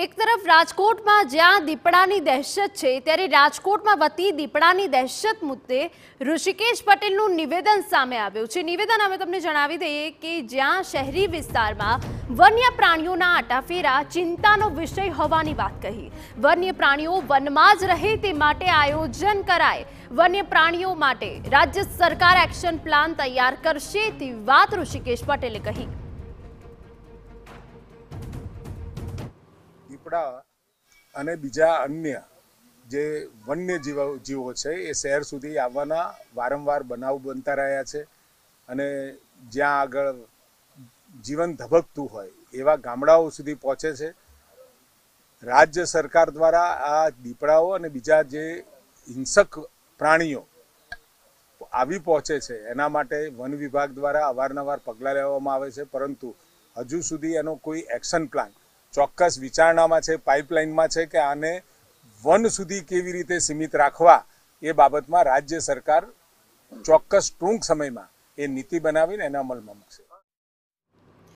એક તરફ રાજકોટમાં જ્યાં દીપડાની દહેશત છે ત્યારે રાજકોટમાં વતી દીપડાની દહેશત મુદ્દે ઋષિકેશ પટેલનું નિવેદન સામે આવ્યું છે નિવેદન અમે તમને જણાવી દઈએ કે જ્યાં શહેરી વિસ્તારમાં વન્ય પ્રાણીઓના આટાફેરા ચિંતાનો વિષય હોવાની વાત કહી વન્ય પ્રાણીઓ વનમાં જ રહે તે માટે આયોજન કરાય વન્ય પ્રાણીઓ માટે રાજ્ય સરકાર એક્શન પ્લાન તૈયાર કરશે તેવી વાત ઋષિકેશ પટેલે કહી દીપડા અને બીજા અન્ય જે વન્ય જીવ જીવો છે એ શહેર સુધી આવવાના વારંવાર બનાવ બનતા રહ્યા છે અને જ્યાં આગળ જીવન ધબકતું હોય એવા ગામડાઓ સુધી પહોંચે છે રાજ્ય સરકાર દ્વારા આ દીપડાઓ અને બીજા જે હિંસક પ્રાણીઓ આવી પહોંચે છે એના માટે વન વિભાગ દ્વારા અવારનવાર પગલાં લેવામાં આવે છે પરંતુ હજુ સુધી એનો કોઈ એક્શન પ્લાન ચોક્કસ વિચારણામાં છે પાઇપલાઇનમાં છે કે આને વન સુધી કેવી રીતે સીમિત રાખવા એ બાબતમાં રાજ્ય સરકાર ચોક્કસ ટૂંક સમયમાં એ નીતિ બનાવીને એના અમલમાં મૂકશે